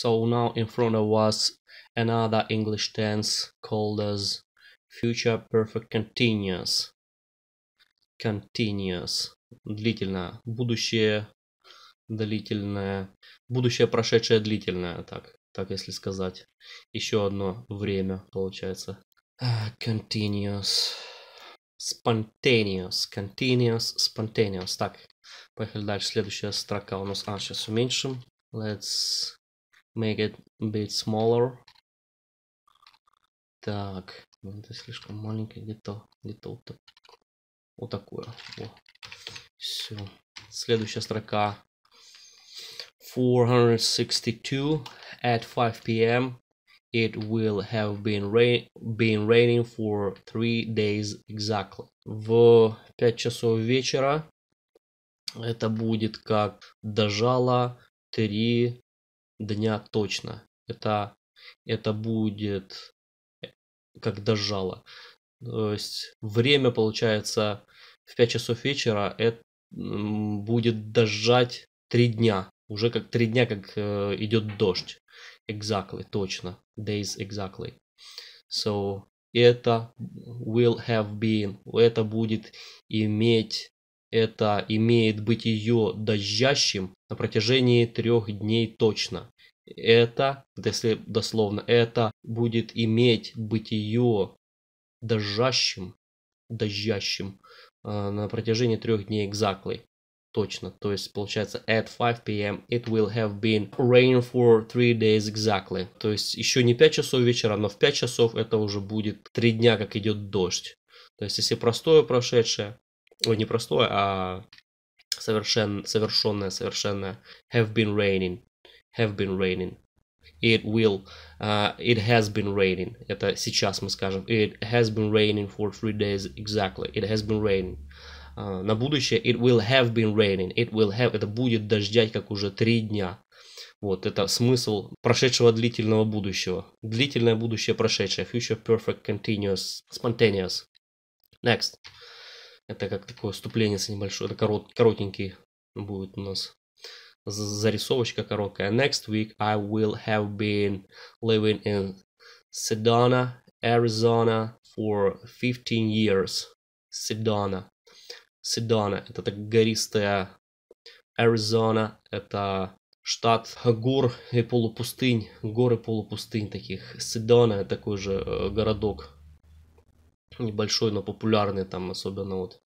So now in front of us another English tense called as future perfect continuous. Continuous. Длительное. Будущее длительное. Будущее прошедшее длительное, так, так если сказать. Еще одно время получается. continuous. Spontaneous. Continuous. Spontaneous. Так, поехали дальше. Следующая строка у нас. А, сейчас уменьшим. Let's make it a bit smaller. Так, это слишком маленькое, где-то, где-то вот, вот такое. Во. Все. Следующая строка. 462 at 5 p.m. It will have been, rain, been raining for three days exactly. В 5 часов вечера это будет как дожало 3 дня точно. Это, это будет э, как дожало. То есть время, получается, в 5 часов вечера это будет дожать 3 дня. Уже как 3 дня, как э, идет дождь. Exactly, точно. Days exactly. So, это will have been. Это будет иметь это имеет быть ее дождящим на протяжении трех дней точно. Это, если дословно, это будет иметь быть ее дождящим дождящим э, на протяжении трех дней exactly. Точно. То есть получается at 5 p.m. it will have been rain for three days exactly. То есть еще не 5 часов вечера, но в 5 часов это уже будет 3 дня, как идет дождь. То есть если простое прошедшее, ой, не простое, а совершен, совершенное, совершенно have been raining, have been raining, it will, uh, it has been raining, это сейчас мы скажем, it has been raining for three days exactly, it has been raining, uh, на будущее it will have been raining, it will have, это будет дождять как уже три дня, вот, это смысл прошедшего длительного будущего. Длительное будущее прошедшее. Future perfect continuous spontaneous. Next. Это как такое вступление с небольшое, это корот, коротенький будет у нас зарисовочка короткая. Next week I will have been living in Sedona, Arizona for 15 years. Sedona. Sedona – это так гористая Arizona – это штат гор и полупустынь, горы полупустынь таких. Sedona такой же э, городок небольшой, но популярный там, особенно вот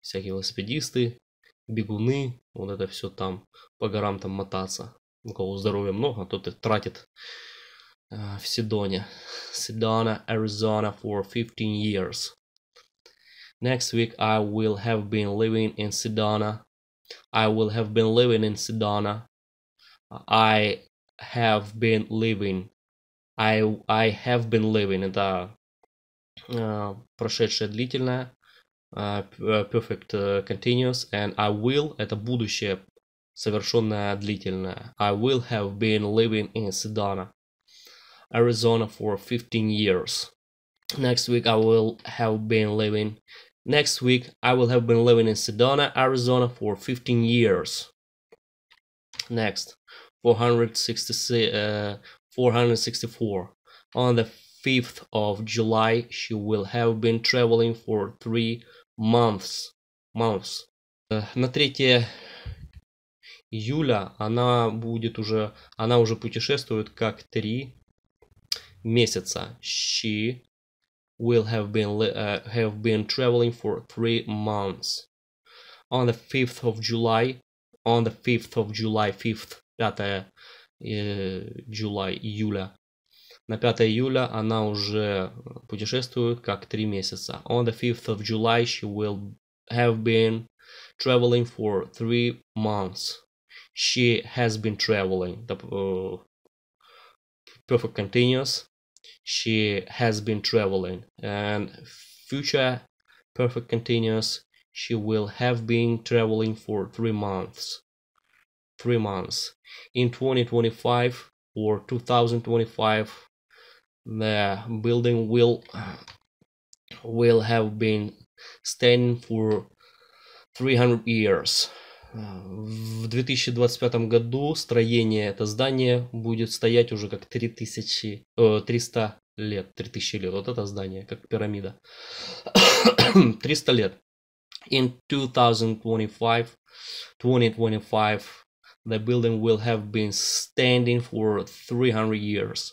всякие велосипедисты, бегуны, вот это все там по горам там мотаться. У кого здоровья много, тот и тратит э, в Седоне. Sedona, Arizona for 15 years. Next week I will have been living in Sedona. I will have been living in Sedona. I have been living. I, I have been living. Это Э, прошедшее длительное, э, э, perfect continuous, and I will – это будущее совершенное длительное. I will have been living in Sedona, Arizona for 15 years. Next week I will have been living Next week I will have been living in Sedona, Arizona for 15 years. Next, 460, uh, 464. On the 5th of July, she will have been traveling for three months. months. Э, на 3 июля она будет уже, она уже путешествует как три месяца. She will have been, uh, have been traveling for three months. On the 5th of July, on the 5th of July, 5th, 5 э, July, июля, На 5 июля она уже путешествует как 3 месяца. On the 5th of July she will have been traveling for 3 months. She has been traveling. The uh, perfect continuous. She has been traveling. And future perfect continuous. She will have been traveling for 3 months. 3 months. In 2025 or 2025 the building will will have been standing for 300 years. В 2025 году строение, это здание будет стоять уже как 3000, 300 лет, 3000 лет, вот это здание, как пирамида. 300 лет. In 2025, 2025, the building will have been standing for 300 years.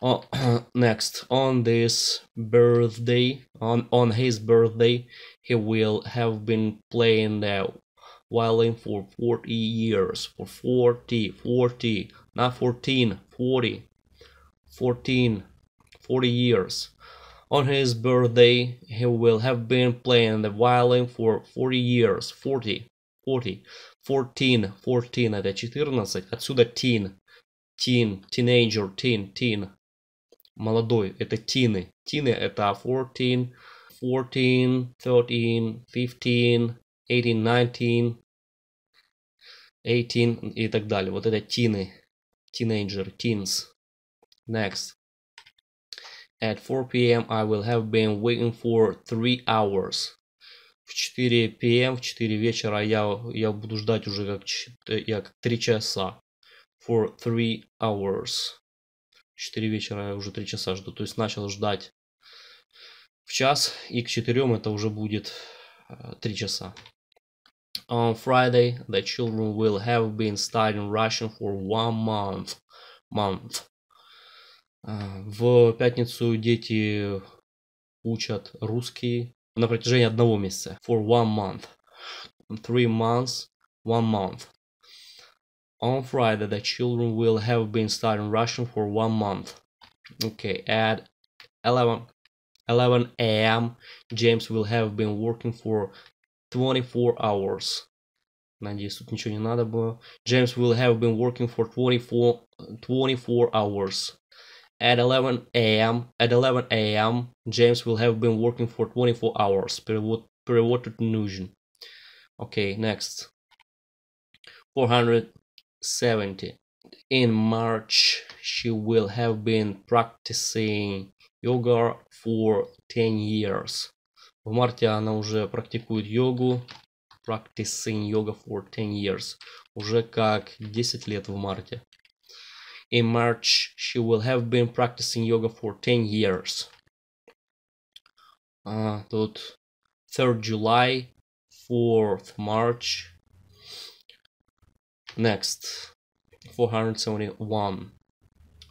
Uh, on, next on this birthday on on his birthday he will have been playing the violin for 40 years for 40 40 not 14 40 14 40 years on his birthday he will have been playing the violin for 40 years 40 40 14 14 at 14 отсюда teen teen teenager teen teen молодой, это тины. Тины это 14, 14, 13, 15, 18, 19, 18 и так далее. Вот это тины. Teenager, teens. Next. At 4 p.m. I will have been waiting for 3 hours. В 4 p.m., в 4 вечера я, я буду ждать уже как, э, я как 3 часа. For 3 hours. 4 вечера я уже 3 часа жду. То есть начал ждать в час, и к 4 это уже будет 3 э, часа. On Friday the children will have been studying Russian for one month. month. Э, в пятницу дети учат русский на протяжении одного месяца. For one month. Three months, one month. on Friday the children will have been studying Russian for one month. Okay, at 11, 11 a.m. James will have been working for 24 hours. Надеюсь, тут ничего не надо было. James will have been working for 24, 24 hours. At 11 a.m. At 11 a.m. James will have been working for 24 hours. Перевод, перевод тут нужен. Okay, next. 400 70. In March, she will have been practicing yoga for 10 years. В марте она уже практикует йогу, practicing yoga for 10 years, уже как 10 лет в марте. In March, she will have been practicing yoga for 10 years. А, тут 3rd July, 4th March, Next, 471.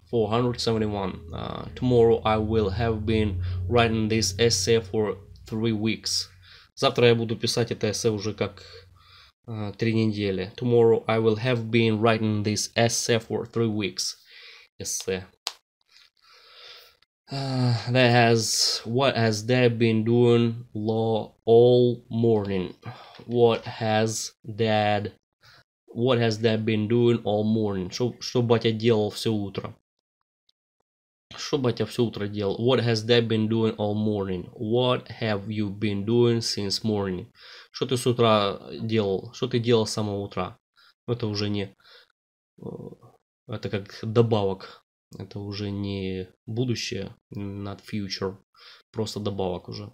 471. Uh, tomorrow I will have been writing this essay for three weeks. Завтра я буду писать это эссе уже как uh, три недели. Tomorrow I will have been writing this essay for three weeks. Эссе. Uh, that has what has dad been doing law all morning? What has dad What has that been doing all morning? Что, что батя делал все утро? Что батя все утро делал? What has that been doing all morning? What have you been doing since morning? Что ты с утра делал? Что ты делал с самого утра? Это уже не... Э, это как добавок. Это уже не будущее, not future. Просто добавок уже.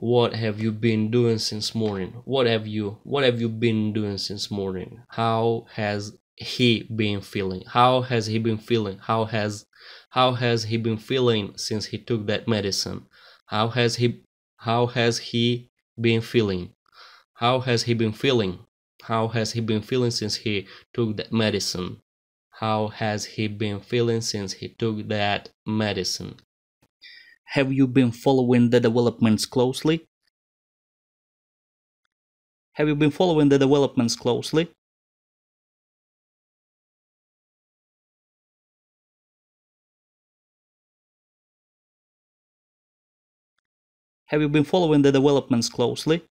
What have you been doing since morning? What have you what have you been doing since morning? How has he been feeling? How has he been feeling? How has how has he been feeling since he took that medicine? How has he how has he been feeling? How has he been feeling? How has he been feeling since he took that medicine? How has he been feeling since he took that medicine? Have you been following the developments closely? Have you been following the developments closely? Have you been following the developments closely?